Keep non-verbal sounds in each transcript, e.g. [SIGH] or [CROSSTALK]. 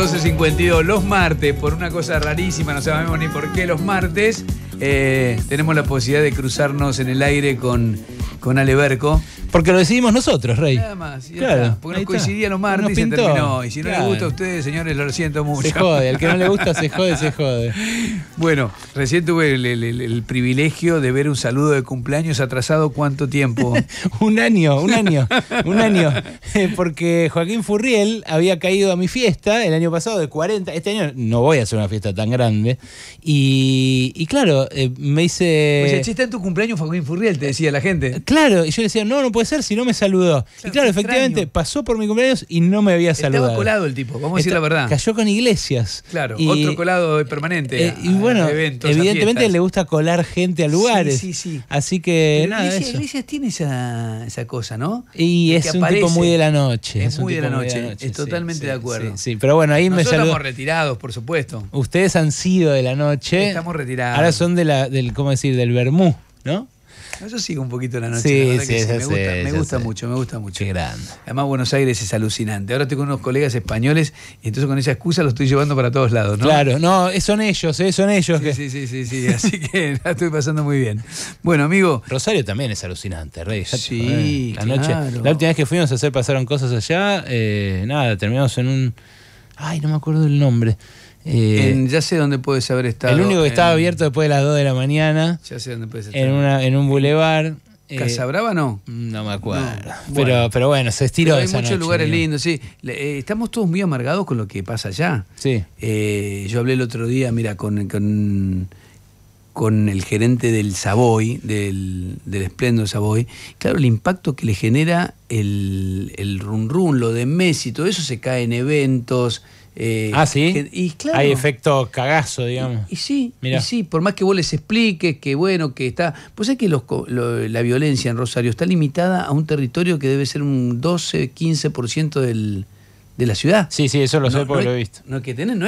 12.52 los martes, por una cosa rarísima, no sabemos ni por qué los martes, eh, tenemos la posibilidad de cruzarnos en el aire con, con Ale porque lo decidimos nosotros, Rey. Nada más, claro, Porque no coincidían los martes y se terminó. Y si no les gusta a ustedes, señores, lo siento mucho. Se jode, al que no le gusta se jode, se jode. [LAUGHS] Bueno, recién tuve el, privilegio de ver un saludo de cumpleaños atrasado cuánto tiempo. [LAUGHS] un año, un año, un año. [LAUGHS] Porque Joaquín Furriel había caído a mi fiesta el año pasado de 40. Este año no voy a hacer una fiesta tan grande. Y, claro, eh, me hice... Pues en tu cumpleaños, Joaquín Furriel, te decía la gente. Claro, y yo le decía, no, no puedo puede ser si no me saludó. y claro, efectivamente, pasó por mi cumpleaños y no me había saludado. Estaba colado el tipo, vamos a decir la verdad. Cayó con Iglesias. Claro, otro colado permanente. Eh, y bueno, evidentemente le gusta colar gente a lugares. Sí, sí, Así que nada, Iglesias, tiene esa, cosa, ¿no? Y es, un tipo muy de la noche. Es, muy de la noche, es totalmente de acuerdo. Sí, pero bueno, ahí me saludó. estamos retirados, por supuesto. Ustedes han sido de la noche. Estamos retirados. Ahora son de la, del, ¿cómo decir? Del Bermú, ¿no? No, yo sigo un poquito la noche. me, gusta, mucho, me gusta mucho. Qué grande. Además, Buenos Aires es alucinante. Ahora estoy con unos colegas españoles y entonces con esa excusa lo estoy llevando para todos lados, Claro, no, son ellos, eh, son ellos. sí, sí, sí, [LAUGHS] así que la estoy pasando muy bien. Bueno, amigo. Rosario también es alucinante, Rey. sí, eh, la, la última vez que fuimos a hacer pasaron cosas allá, eh, nada, terminamos en un. Ay, no me acuerdo el nombre. Eh, ya sé dónde puedes haber estado. El único que estaba abierto después de las 2 de la mañana. Ya sé dónde puedes estar. En, una, en un bulevar. casa eh, Brava no? No me acuerdo. Pero, bueno. se estiró. hay muchos lugares lindos, sí. Eh, estamos todos muy amargados con lo que pasa allá. Sí. yo hablé el otro día, mira, con, con, el gerente del Savoy, del, del Esplendor Savoy. Claro, el impacto que le genera el, el run run, lo de Messi, todo eso se cae en eventos. Eh, ah, sí. Hay efecto cagazo, digamos. Y, sí, y sí, por más que vos les expliques que bueno, que está. Pues es que la violencia en Rosario está limitada a un territorio que debe ser un 12, 15% del, de la ciudad. Sí, sí, eso lo sé porque lo he visto. No es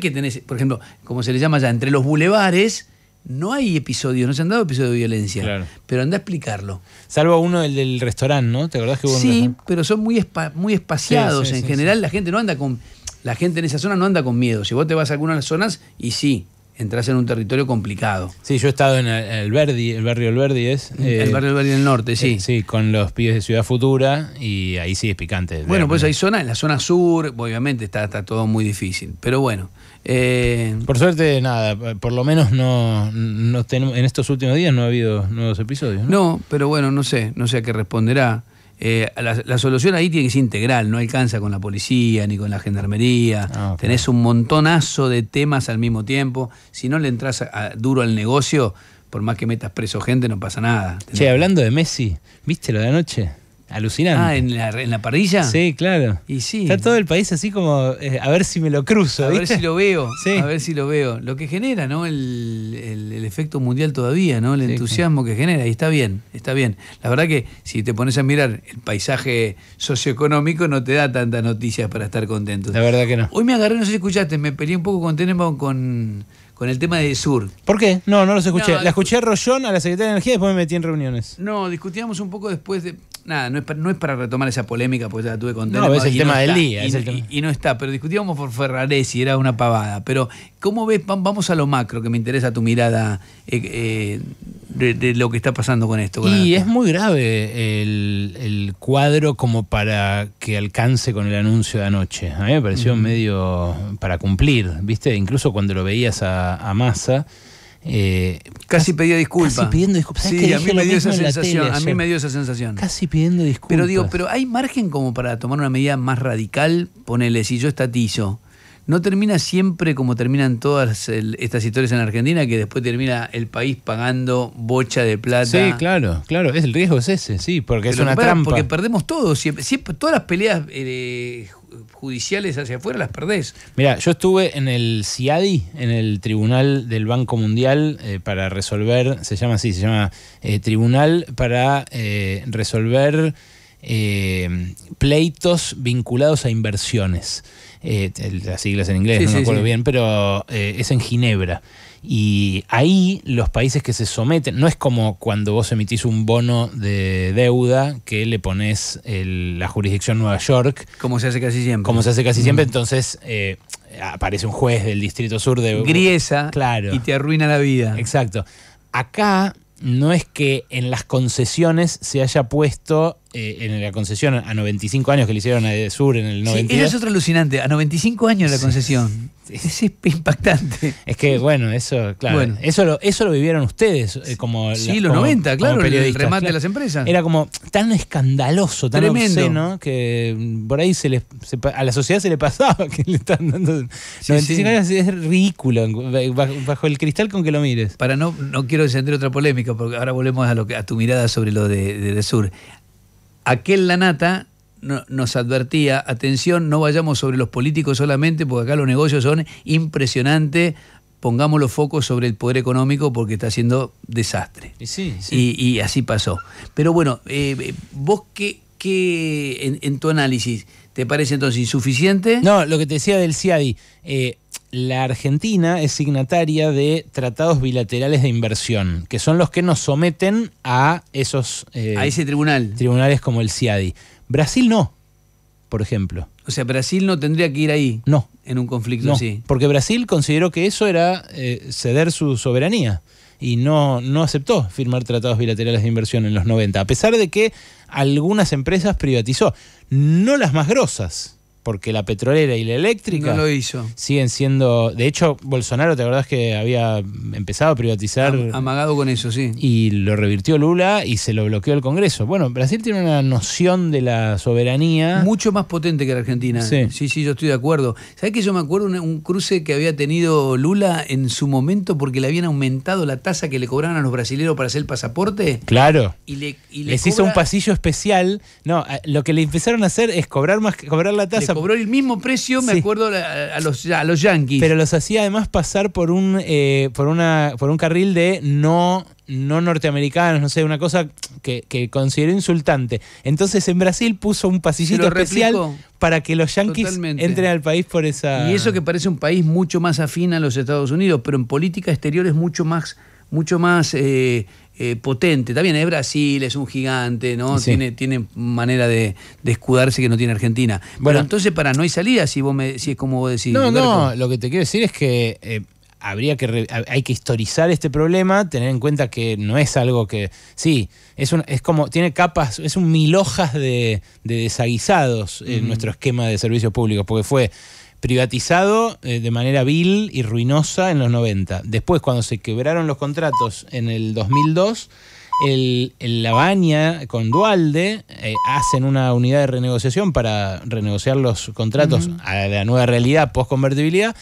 que tenés, por ejemplo, como se le llama ya, entre los bulevares no hay episodios, no se han dado episodios de violencia. Pero anda a explicarlo. Salvo uno el del restaurante, ¿no? ¿Te acordás que hubo Sí, pero son muy, muy espaciados. en general la gente no anda con la gente en esa zona no anda con miedo. Si vos te vas a algunas zonas, y sí, entras en un territorio complicado. Sí, yo he estado en el, Verdi, el barrio El Verdi es. el barrio eh, Verdi del norte, sí. Eh, sí, con los pies de Ciudad Futura y ahí sí es picante. Bueno, pues hay zonas, en la zona sur, obviamente está, está todo muy difícil, pero bueno. Eh, por suerte, nada, por lo menos no, tenemos, en estos últimos días no ha habido nuevos episodios. no, pero bueno, no sé, no sé a qué responderá. Eh, la, solución ahí tiene que ser integral, no alcanza con la policía ni con la gendarmería. Ah, Tenés un montonazo de temas al mismo tiempo. Si no le entras duro al negocio, por más que metas preso gente, no pasa nada. Che, hablando de Messi, ¿viste lo de anoche? Alucinante. Ah, ¿en la, parrilla? Sí, claro. Y sí. Está todo el país así como, eh, a ver si me lo cruzo. A ver si lo veo. A ver si lo veo. Lo que genera, ¿no? El, efecto mundial todavía, ¿no? El entusiasmo que genera. Y está bien, está bien. La verdad que si te pones a mirar el paisaje socioeconómico, no te da tantas noticias para estar contento. La verdad que no. Hoy me agarré, no sé si escuchaste, me peleé un poco con con con el tema de Sur. ¿Por qué? No, no los escuché. la escuché a Rollón, a la Secretaría de Energía, y después me metí en reuniones. No, discutíamos un poco después de nada, no es, para, no es para retomar esa polémica porque ya la tuve con No, es el tema del día. Y, no está, pero discutíamos por y era una pavada. Pero, ¿cómo ves? Vamos a lo macro, que me interesa tu mirada eh, eh, de, lo que está pasando con esto. y es muy grave el, cuadro como para que alcance con el anuncio de anoche. A mí me pareció medio para cumplir, ¿viste? Incluso cuando lo veías a, a Massa eh, casi, disculpas. pidiendo disculpas. Sí, a mí me dio esa sensación. Casi pidiendo disculpas. Pero digo, pero hay margen como para tomar una medida más radical. Ponele, si yo estatizo, no termina siempre como terminan todas estas historias en Argentina, que después termina el país pagando bocha de plata. Sí, claro, claro, es el riesgo es ese, sí, porque es una trampa. Porque perdemos todo, todas las peleas eh, judiciales hacia afuera las perdés. Mira, yo estuve en el CIADI, en el Tribunal del Banco Mundial, eh, para resolver, se llama así, se llama eh, Tribunal para eh, resolver pleitos vinculados a inversiones. las siglas en inglés, no me acuerdo bien, pero es en Ginebra. Y ahí los países que se someten, no es como cuando vos emitís un bono de deuda que le pones la jurisdicción Nueva York. Como se hace casi siempre. Como se hace casi mm. siempre, entonces... Eh, aparece un juez del Distrito Sur de... Griesa claro. y te arruina la vida. Exacto. Acá no es que en las concesiones se haya puesto eh, en la concesión a 95 años que le hicieron a Sur en el 90. eso es otro alucinante, a 95 años la concesión. Es impactante. Es que, bueno, eso, claro. Eso, lo, eso lo vivieron ustedes eh, como. Sí, los 90, claro, el remate de las empresas. Era como tan escandaloso, tan Tremendo. obsceno, que por ahí se, les, a la sociedad se le pasaba [LAUGHS] que le están dando. 95 años es ridículo, bajo, el cristal con que lo mires. Para no, no quiero encender otra polémica, porque ahora volvemos a, tu mirada sobre lo de, de, de aquel Lanata nos advertía, atención, no vayamos sobre los políticos solamente, porque acá los negocios son impresionantes, pongamos los focos sobre el poder económico porque está siendo desastre. Y, sí, y, así pasó. Pero bueno, eh, vos qué, en, tu análisis, ¿te parece entonces insuficiente? No, lo que te decía del CIADI, la Argentina es signataria de tratados bilaterales de inversión, que son los que nos someten a esos... Eh, a ese tribunal. Tribunales como el CIADI. Brasil no, por ejemplo. O sea, Brasil no tendría que ir ahí. No. En un conflicto sí. Porque Brasil consideró que eso era eh, ceder su soberanía y no, no aceptó firmar tratados bilaterales de inversión en los 90, a pesar de que algunas empresas privatizó, no las más grosas porque la petrolera y la eléctrica no lo hizo. siguen siendo. De hecho, Bolsonaro, ¿te acordás que había empezado a privatizar? amagado con eso, sí. Y lo revirtió Lula y se lo bloqueó el Congreso. Bueno, Brasil tiene una noción de la soberanía. Mucho más potente que la Argentina. Sí, sí, sí yo estoy de acuerdo. ¿Sabés que yo me acuerdo un, un cruce que había tenido Lula en su momento porque le habían aumentado la tasa que le cobraban a los brasileños para hacer el pasaporte? Claro. Y, les hizo un pasillo especial. No, lo que le empezaron a hacer es cobrar, más, cobrar la tasa Cobró el mismo precio, me acuerdo, a, los, a los yankees. Pero los hacía además pasar por un, eh, por una, por un carril de no, no norteamericanos, no sé, una cosa que, que consideró insultante. Entonces en Brasil puso un pasillito especial para que los yanquis entren al país por esa. Y eso que parece un país mucho más afín a los Estados Unidos, pero en política exterior es mucho más, mucho más eh, eh, potente. También es Brasil, es un gigante, ¿no? Tiene, tiene manera de, escudarse que no tiene Argentina. Bueno, Pero entonces para no hay salida si vos si es como vos decís. No, no, lo que te quiero decir es que eh, habría que hay que historizar este problema, tener en cuenta que no es algo que. sí, es es como, tiene capas, es un mil hojas de, desaguisados en nuestro esquema de servicios públicos, porque fue privatizado eh, de manera vil y ruinosa en los 90. Después, cuando se quebraron los contratos en el 2002, el, La con Dualde eh, hacen una unidad de renegociación para renegociar los contratos a la nueva realidad post-convertibilidad.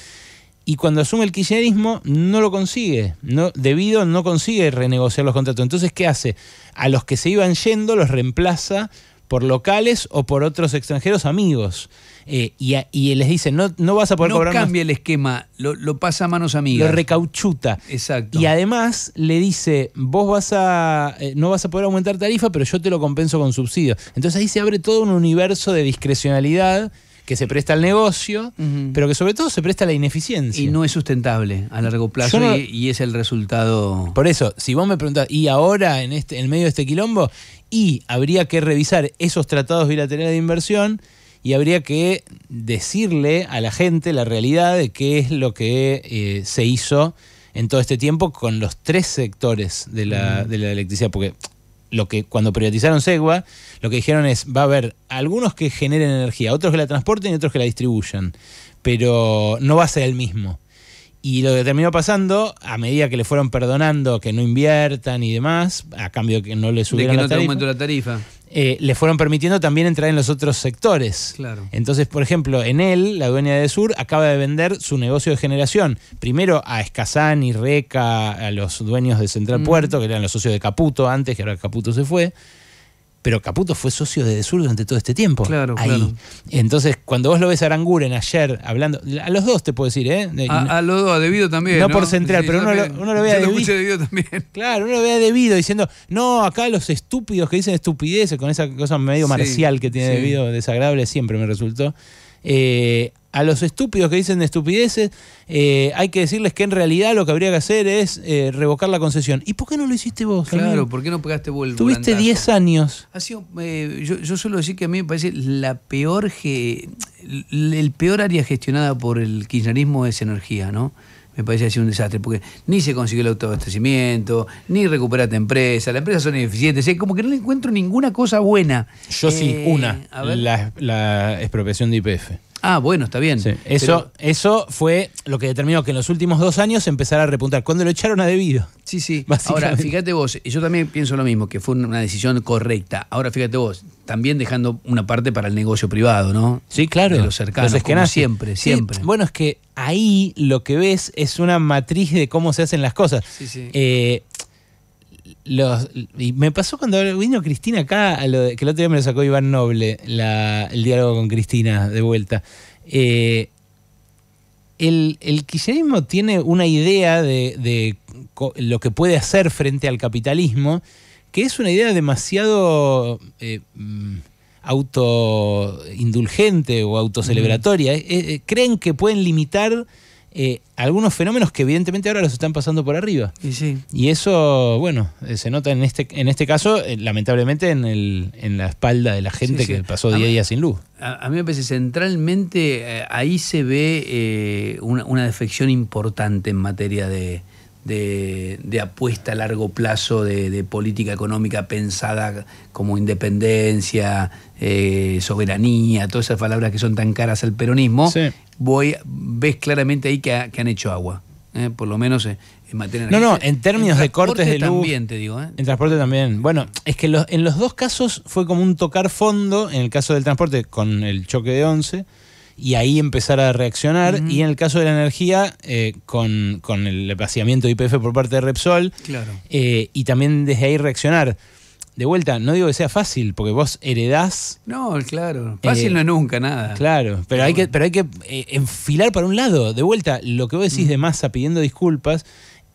Y cuando asume el kirchnerismo, no lo consigue. No, debido no consigue renegociar los contratos. Entonces, ¿qué hace? A los que se iban yendo los reemplaza por locales o por otros extranjeros amigos. Eh, y, les dice, no, no vas a poder no cobrar. No cambia el esquema, lo, pasa a manos amigas. Lo recauchuta. Exacto. Y además le dice, vos vas a, eh, no vas a poder aumentar tarifa, pero yo te lo compenso con subsidio. Entonces ahí se abre todo un universo de discrecionalidad que se presta al negocio, pero que sobre todo se presta a la ineficiencia. Y no es sustentable a largo plazo y, es el resultado. Por eso, si vos me preguntás, ¿y ahora en, este, en medio de este quilombo? Y habría que revisar esos tratados bilaterales de inversión y habría que decirle a la gente la realidad de qué es lo que eh, se hizo en todo este tiempo con los tres sectores de la, de la electricidad, porque lo que cuando privatizaron Segua, lo que dijeron es, va a haber algunos que generen energía, otros que la transporten y otros que la distribuyan, pero no va a ser el mismo. Y lo que terminó pasando, a medida que le fueron perdonando que no inviertan y demás, a cambio de que no le subieran la tarifa. Eh, le fueron permitiendo también entrar en los otros sectores. Claro. Entonces, por ejemplo, en él, la dueña de Sur, acaba de vender su negocio de generación. Primero a Escazán y Reca, a los dueños de Central Puerto, que eran los socios de Caputo antes, que ahora Caputo se fue pero Caputo fue socio de Sur durante todo este tiempo. Claro, Claro. Entonces, cuando vos lo ves a Aranguren ayer hablando, a los dos te puedo decir, ¿eh? A, los dos, a Debido también. No, por central, pero uno lo, uno lo, ve a Debido. también. [LAUGHS] Claro, uno lo ve Debido diciendo, no, acá los estúpidos que dicen estupideces, con esa cosa medio marcial que tiene Debido, desagradable, siempre me resultó. Eh, a los estúpidos que dicen estupideces, eh, hay que decirles que en realidad lo que habría que hacer es eh, revocar la concesión. ¿Y por qué no lo hiciste vos? Claro, ¿por qué no pegaste vuelta Tuviste 10 años. Ha sido, yo, suelo decir que a mí me parece la peor, el, peor área gestionada por el kirchnerismo es energía, ¿no? me parece así un desastre, porque ni se consiguió el autoabastecimiento, ni recuperaste empresa, las empresas son ineficientes, es como que no le encuentro ninguna cosa buena. Yo sí, eh, una, la, la expropiación de IPF. Ah, bueno, está bien. Eso, eso fue lo que determinó que en los últimos dos años empezara a repuntar. Cuando lo echaron a debido. Sí, sí. [LAUGHS] Ahora, fíjate vos, y yo también pienso lo mismo, que fue una decisión correcta. Ahora, fíjate vos, también dejando una parte para el negocio privado, ¿no? Sí, claro. De los cercanos, como siempre, siempre. bueno, es que ahí lo que ves es una matriz de cómo se hacen las cosas. Sí, sí. Eh, y me pasó cuando vino Cristina acá, que el otro día me lo sacó Iván Noble, el diálogo con Cristina de vuelta. Eh, el, el kirchnerismo tiene una idea de, lo que puede hacer frente al capitalismo, que es una idea demasiado eh, mm, autoindulgente o autocelebratoria. Eh, eh, creen que pueden limitar eh, algunos fenómenos que evidentemente ahora los están pasando por arriba. Y, eso, bueno, eh, se nota en este, en este caso, eh, lamentablemente, en, el, en la espalda de la gente que pasó día a, día sin luz. A, mí me parece, centralmente, ahí se ve una, defección importante en materia de, de, apuesta a largo plazo de, política económica pensada como independencia, eh, soberanía, todas esas palabras que son tan caras al peronismo, voy, ves claramente ahí que, han hecho agua. ¿eh? por lo menos eh, en materia No, no, en términos de cortes de luz. También, digo, En transporte también. Bueno, es que en los dos casos fue como un tocar fondo, en el caso del transporte con el choque de 11 y ahí empezar a reaccionar. Y en el caso de la energía, eh, con, el vaciamiento de IPF por parte de Repsol, claro. Eh, y también desde ahí reaccionar. De vuelta, no digo que sea fácil, porque vos heredás. No, claro. Eh, fácil no es nunca nada. Claro, pero hay que, pero hay que enfilar para un lado. De vuelta, lo que vos decís de masa pidiendo disculpas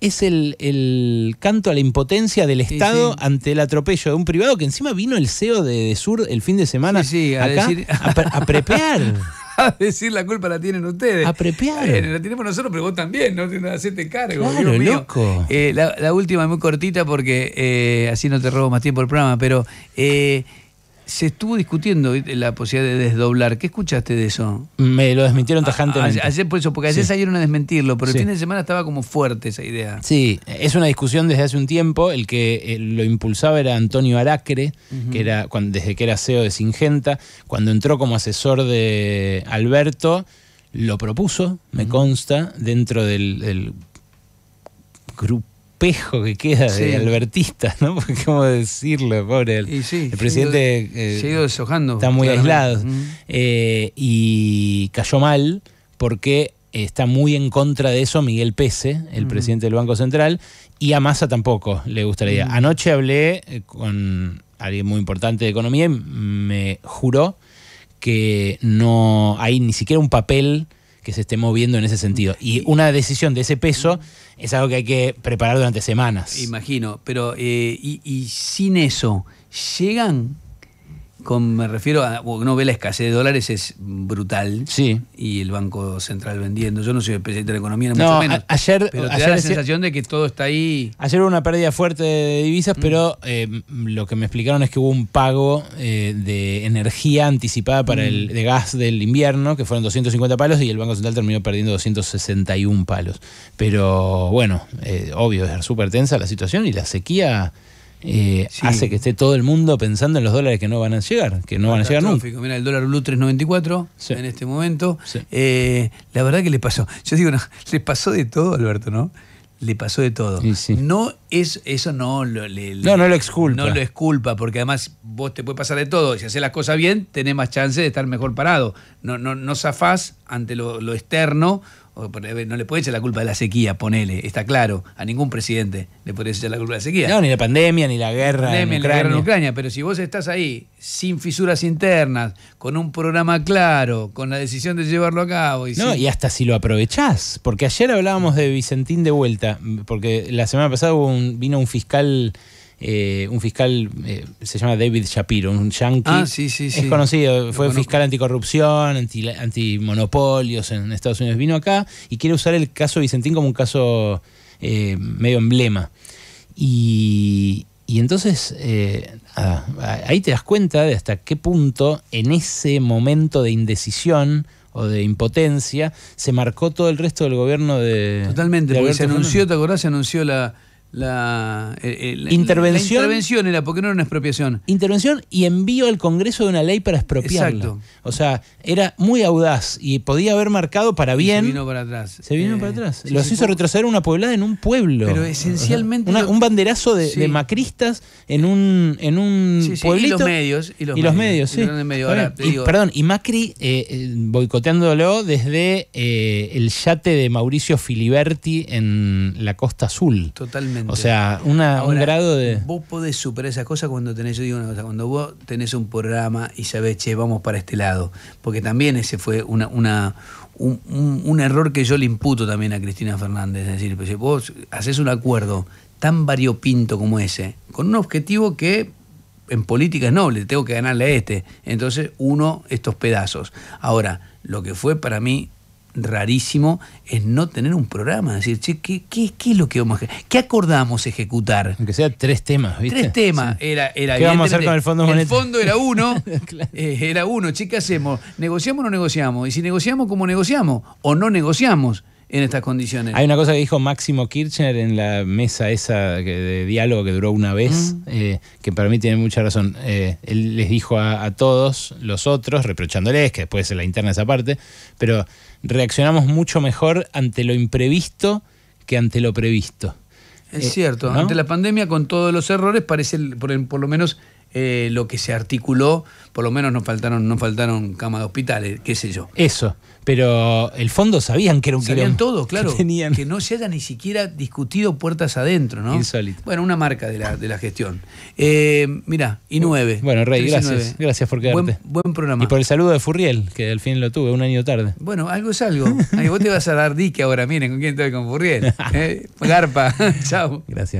es el, canto a la impotencia del Estado ante el atropello de un privado que encima vino el CEO de, Sur el fin de semana a decir... a, a, prepear. [LAUGHS] [LAUGHS] decir la culpa la tienen ustedes. Aprepiar. Eh, la tenemos nosotros, pero vos también, no hacerte cargo. Claro, loco. Eh, la, última es muy cortita porque eh, así no te robo más tiempo el programa, pero se estuvo discutiendo la posibilidad de desdoblar. ¿Qué escuchaste de eso? Me lo desmintieron tajantemente. ayer, por eso, porque ayer salieron a desmentirlo, pero el fin de semana estaba como fuerte esa idea. Sí, es una discusión desde hace un tiempo. El que eh, lo impulsaba era Antonio Aracre, que era cuando, desde que era CEO de Singenta. Cuando entró como asesor de Alberto, lo propuso, me consta, dentro del grupo espejo que queda de albertista, ¿no? [LAUGHS] Porque cómo decirlo, El, presidente Está muy aislado. Eh, y cayó mal porque está muy en contra de eso Miguel Pese, el presidente del Banco Central, y a Massa tampoco le gustaría. Anoche hablé eh, con alguien muy importante de economía y me juró que no hay ni siquiera un papel que se esté moviendo en ese sentido. Y una decisión de ese peso es algo que hay que preparar durante semanas. Imagino, pero eh, y, y sin eso, ¿llegan me refiero a, No, ve la escasez de dólares, es brutal. Sí. Y el Banco Central vendiendo. Yo no soy especialista en economía, no, mucho menos. ayer, te la sensación de que todo está ahí. Ayer hubo una pérdida fuerte de divisas, mm. pero eh, lo que me explicaron es que hubo un pago eh, de energía anticipada para el mm. de gas del invierno, que fueron 250 palos, y el Banco Central terminó perdiendo 261 palos. Pero bueno, eh, obvio, es súper tensa la situación y la sequía... Eh, hace que esté todo el mundo pensando en los dólares que no van a llegar, que no van a llegar nunca. Mira, el dólar blue 3.94 en este momento. Eh, la verdad que le pasó. Yo digo, no, [LAUGHS] pasó de todo, Alberto, ¿no? Le pasó de todo. No es, eso no lo, no, lo exculpa. No lo exculpa, porque además vos te puede pasar de todo. Si haces las cosas bien, tenés más chance de estar mejor parado. No, no, no zafás ante lo externo no le puede echar la culpa de la sequía, ponele, está claro. A ningún presidente le puede echar la culpa de la sequía. No, ni la pandemia, ni la guerra. en Ucrania. Ucrania. Pero si vos estás ahí, sin fisuras internas, con un programa claro, con la decisión de llevarlo a cabo. Y no, y hasta si lo aprovechás. Porque ayer hablábamos de Vicentín de vuelta, porque la semana pasada vino un fiscal eh, un fiscal, eh, se llama David Shapiro, un yankee. Ah, es conocido, fue fiscal anticorrupción, antimonopolios en Estados Unidos. Vino acá y quiere usar el caso Vicentín como un caso eh, medio emblema. Y, entonces ah, ahí te das cuenta de hasta qué punto en ese momento de indecisión o de impotencia se marcó todo el resto del gobierno de... Totalmente, se anunció, ¿te acordás? Se anunció la la, eh, eh, intervención, era porque no era una expropiación. Intervención y envío al Congreso de una ley para expropiarla. O sea, era muy audaz y podía haber marcado para bien. se vino para atrás. Se vino eh, para atrás. Los hizo retroceder una pueblada en un pueblo. Pero esencialmente. un banderazo de, macristas en un, en un pueblito. Y los medios. Y los, medios, sí. perdón, y Macri boicoteándolo desde el yate de Mauricio Filiberti en la Costa Azul. Totalmente. O sea, un grado de. Vos podés superar esas cosas cuando tenés, yo digo una cosa, cuando vos tenés un programa y sabés, che, vamos para este lado. Porque también ese fue una, un, error que yo le imputo también a Cristina Fernández. Es decir, pues, vos haces un acuerdo tan variopinto como ese, con un objetivo que en política es noble, tengo que ganarle a este. Entonces uno estos pedazos. Ahora, lo que fue para mí rarísimo es no tener un programa, decir, che, ¿qué, qué, es lo que vamos a ¿Qué acordamos ejecutar? Aunque sea tres temas, ¿viste? Tres temas. Era, ¿Qué vamos a hacer con el fondo monetario? El fondo era uno, [LAUGHS] eh, era uno, che, ¿qué hacemos? ¿Negociamos o no negociamos? Y si negociamos, ¿cómo negociamos? ¿O no negociamos? en estas condiciones. Hay una cosa que dijo Máximo Kirchner en la mesa esa de diálogo que duró una vez, eh, que para mí tiene mucha razón. Eh, él les dijo a, todos los otros, reprochándoles, que después se la interna esa parte, pero reaccionamos mucho mejor ante lo imprevisto que ante lo previsto. Es eh, cierto, ante la pandemia con todos los errores parece por lo menos eh, lo que se articuló, por lo menos no faltaron, no faltaron camas de hospitales, qué sé yo. Eso, pero el fondo sabían que era un Sabían todo, claro. Que, no se haya ni siquiera discutido puertas adentro, ¿no? Insólito. Bueno, una marca de la, gestión. Eh, mira, y nueve. Bueno, Rey, gracias. Gracias por quedarte. Buen, programa. Y por el saludo de Furriel, que al fin lo tuve, un año tarde. Bueno, algo es algo. vos te vas a dar dique ahora, miren, con quién estoy con Furriel. [LAUGHS] Eh, garpa, [LAUGHS] chao. Gracias.